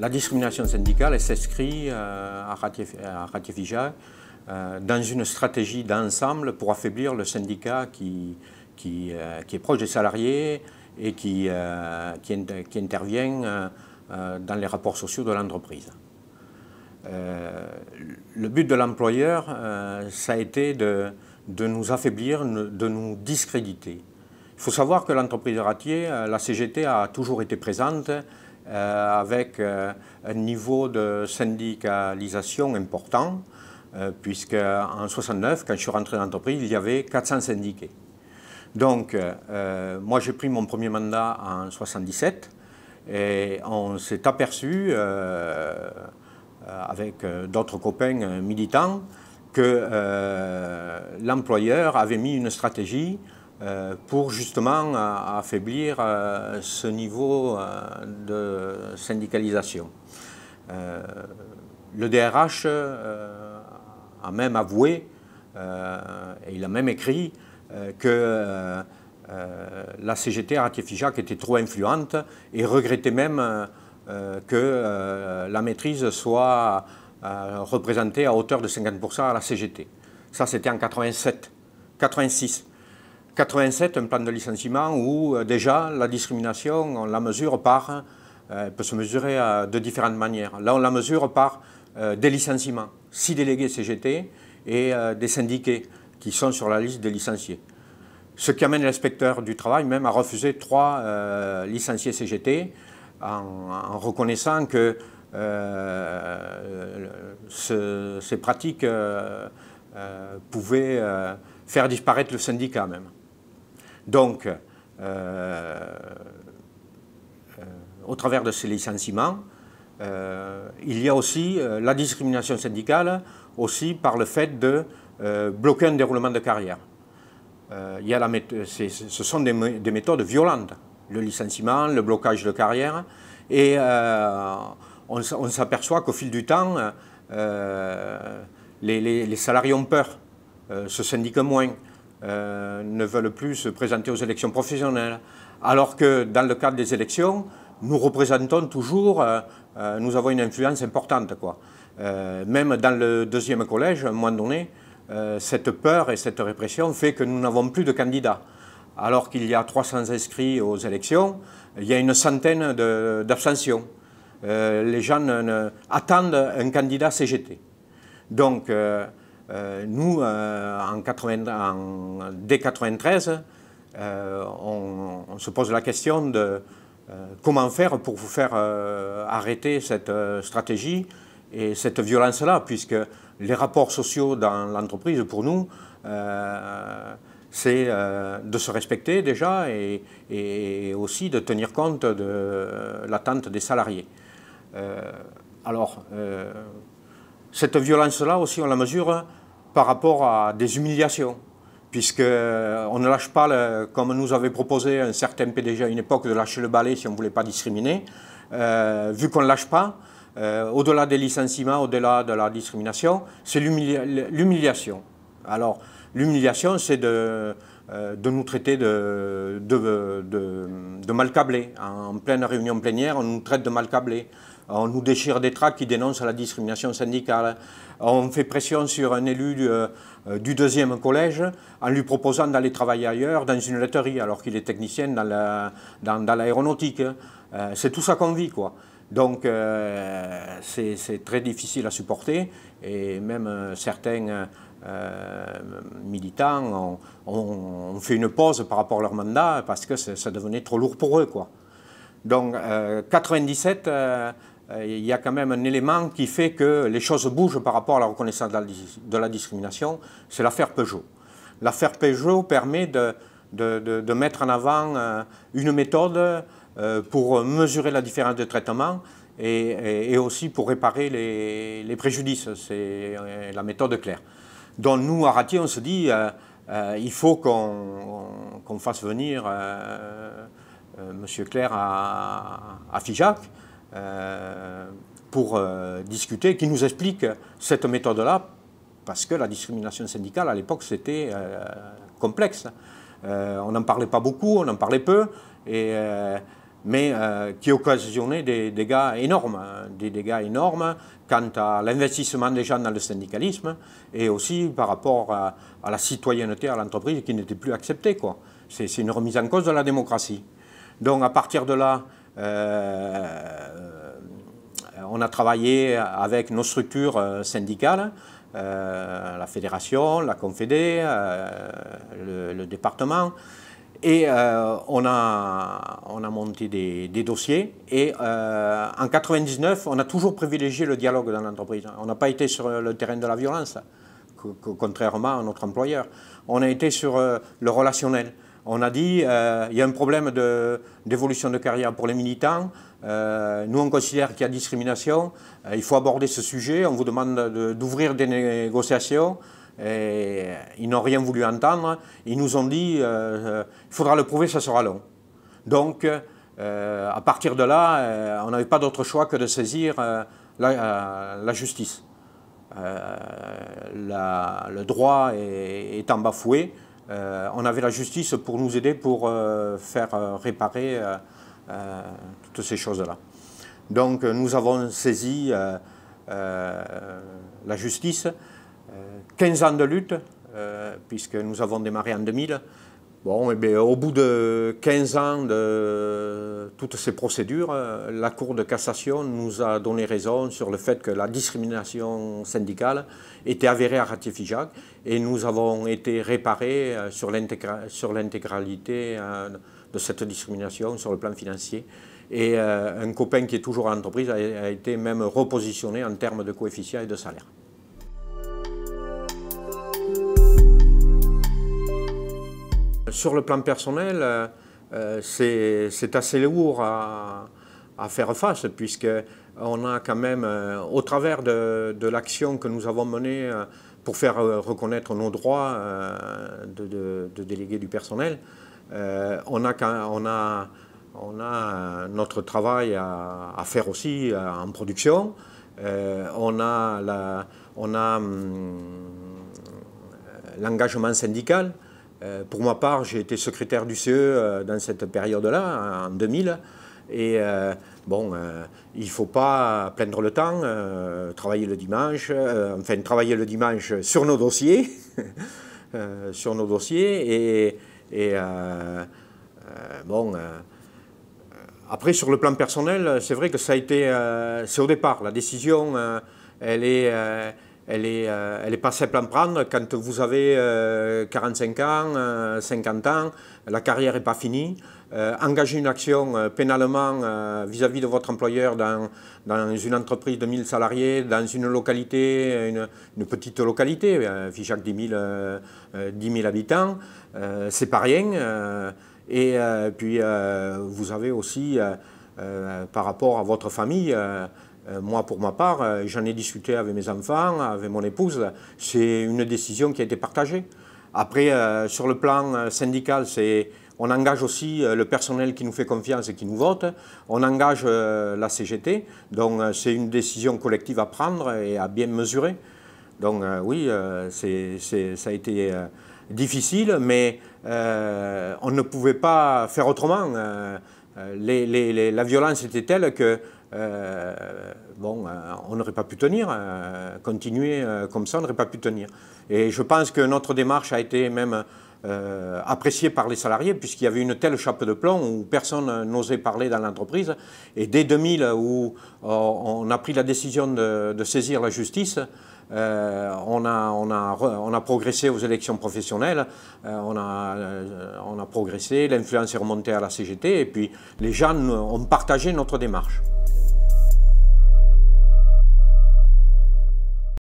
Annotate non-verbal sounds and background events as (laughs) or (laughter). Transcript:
La discrimination syndicale s'inscrit euh, à Ratifija euh, dans une stratégie d'ensemble pour affaiblir le syndicat qui, euh, est proche des salariés et qui, intervient dans les rapports sociaux de l'entreprise. Le but de l'employeur, ça a été de, de nous affaiblir, de nous discréditer. Il faut savoir que l'entreprise ratier, la CGT, a toujours été présente euh, avec euh, un niveau de syndicalisation important, euh, puisque en 69, quand je suis rentré dans l'entreprise, il y avait 400 syndiqués. Donc, moi, j'ai pris mon premier mandat en 77 et on s'est aperçu, avec d'autres copains militants, que l'employeur avait mis une stratégie euh, pour justement euh, affaiblir euh, ce niveau de syndicalisation. Le DRH a même avoué, et il a même écrit, que la CGT Ratifijac était trop influente et regrettait même que la maîtrise soit représentée à hauteur de 50% à la CGT. Ça, c'était en 87, 86. 87, un plan de licenciement où euh, déjà la discrimination, on la mesure par, euh, elle peut se mesurer de différentes manières. Là, on la mesure par euh, des licenciements, six délégués CGT et des syndiqués qui sont sur la liste des licenciés. Ce qui amène l'inspecteur du travail même à refuser trois licenciés CGT en, reconnaissant que ces pratiques pouvaient faire disparaître le syndicat même. Donc, euh, euh, au travers de ces licenciements, euh, il y a aussi la discrimination syndicale, aussi par le fait de bloquer un déroulement de carrière. Il y a la ce sont des, méthodes violentes, le licenciement, le blocage de carrière, et on, s'aperçoit qu'au fil du temps, les, salariés ont peur, se syndiquent moins, euh, ne veulent plus se présenter aux élections professionnelles. Alors que dans le cadre des élections, nous représentons toujours, euh, euh, nous avons une influence importante. Quoi. même dans le deuxième collège, à un moment donné, cette peur et cette répression fait que nous n'avons plus de candidats. Alors qu'il y a 300 inscrits aux élections, il y a une centaine d'abstentions. les gens attendent un candidat CGT. Donc, euh, nous, euh, en dès 1993, euh, on, se pose la question de comment faire pour vous faire arrêter cette stratégie et cette violence-là, puisque les rapports sociaux dans l'entreprise, pour nous, c'est de se respecter déjà et, aussi de tenir compte de l'attente des salariés. alors, cette violence-là aussi, on la mesure par rapport à des humiliations, puisque euh, on ne lâche pas, comme nous avait proposé un certain PDG à une époque, de lâcher le balai si on ne voulait pas discriminer. Euh, vu qu'on ne lâche pas, euh, au-delà des licenciements, au-delà de la discrimination, c'est l'humiliation. Alors, L'humiliation, c'est de, euh, nous traiter de, mal câblés. En pleine réunion plénière, on nous traite de mal câblés. On nous déchire des tracts qui dénoncent la discrimination syndicale. On fait pression sur un élu du, euh, deuxième collège en lui proposant d'aller travailler ailleurs dans une laiterie alors qu'il est technicien dans l'aéronautique. Euh, c'est tout ça qu'on vit, quoi. Donc euh, c'est très difficile à supporter et même euh, certains euh, militants ont, fait une pause par rapport à leur mandat parce que ça devenait trop lourd pour eux. Quoi. Donc 97, il y a quand même un élément qui fait que les choses bougent par rapport à la reconnaissance de la, discrimination, c'est l'affaire Peugeot. L'affaire Peugeot permet de, de, mettre en avant une méthode euh, pour mesurer la différence de traitement et, aussi pour réparer les, préjudices. C'est euh, la méthode claire. Donc nous, à Ratier, on se dit, euh, il faut qu'on fasse venir Monsieur M. Claire à, FIJAC pour discuter, qu'il nous explique cette méthode-là, parce que la discrimination syndicale, à l'époque, c'était complexe. on n'en parlait pas beaucoup, on en parlait peu. Et mais euh, qui occasionnait des dégâts énormes, hein. des dégâts énormes quant à l'investissement des gens dans le syndicalisme et aussi par rapport à, la citoyenneté à l'entreprise qui n'était plus acceptée. C'est une remise en cause de la démocratie. Donc à partir de là, euh, on a travaillé avec nos structures euh, syndicales, la fédération, la confédé, le département, et euh, on, a, monté des, dossiers. Et euh, en 1999, on a toujours privilégié le dialogue dans l'entreprise. On n'a pas été sur le terrain de la violence, contrairement à notre employeur. On a été sur euh, le relationnel. On a dit, il y a un problème d'évolution de, carrière pour les militants. nous, on considère qu'il y a discrimination. il faut aborder ce sujet. On vous demande d'ouvrir des négociations. Et euh, ils n'ont rien voulu entendre. Ils nous ont dit, euh, euh, il faudra le prouver, ça sera long. Donc, à partir de là, on n'avait pas d'autre choix que de saisir la, justice. le droit est, étant bafoué, on avait la justice pour nous aider pour faire réparer toutes ces choses-là. Donc, nous avons saisi la justice. 15 euh, ans de lutte, euh, puisque nous avons démarré en 2000. Bon, et eh au bout de 15 ans de toutes ces procédures, euh, la Cour de cassation nous a donné raison sur le fait que la discrimination syndicale était avérée à Ratifijac et nous avons été réparés sur l'intégralité de cette discrimination sur le plan financier. Et un copain qui est toujours en entreprise a été même repositionné en termes de coefficient et de salaire. Sur le plan personnel, euh, euh, c'est assez lourd à, faire face, puisque on a quand même, euh, au travers de, l'action que nous avons menée pour faire reconnaître nos droits de, délégués du personnel, on a, notre travail à faire aussi en production. on a hum, l'engagement syndical euh, pour ma part, j'ai été secrétaire du CE euh, dans cette période-là, en 2000. Et euh, bon, il ne faut pas plaindre le temps, travailler le dimanche, enfin travailler le dimanche sur nos dossiers, (laughs) sur nos dossiers. Et, et bon, après sur le plan personnel, c'est vrai que ça a été, c'est au départ, la décision, elle est elle n'est euh, elle est pas simple à prendre quand vous avez 45 euh, ans, 50 euh, ans, la carrière n'est pas finie. engager une action pénalement vis-à-vis de votre employeur dans, une entreprise de 1000 salariés, dans une localité, une, petite localité, Fichac 10 000, habitants, ce habitants, c'est pas rien. et puis vous avez aussi, par rapport à votre famille, euh, moi, pour ma part, euh, j'en ai discuté avec mes enfants, avec mon épouse. C'est une décision qui a été partagée. Après, euh, sur le plan syndical, c'est on engage aussi le personnel qui nous fait confiance et qui nous vote. On engage la CGT. Donc, c'est une décision collective à prendre et à bien mesurer. Donc, oui, ça a été difficile, mais on ne pouvait pas faire autrement. Euh, la violence était telle que euh, bon, euh, on n'aurait pas pu tenir, continuer comme ça, on n'aurait pas pu tenir. Et je pense que notre démarche a été même euh, apprécié par les salariés, puisqu'il y avait une telle chape de plomb où personne n'osait parler dans l'entreprise. Et dès 2000, où euh, on a pris la décision de, saisir la justice, euh, on, a, a, on, a, progressé aux élections professionnelles, on, a, on a progressé, l'influence est remontée à la CGT, et puis les gens ont partagé notre démarche.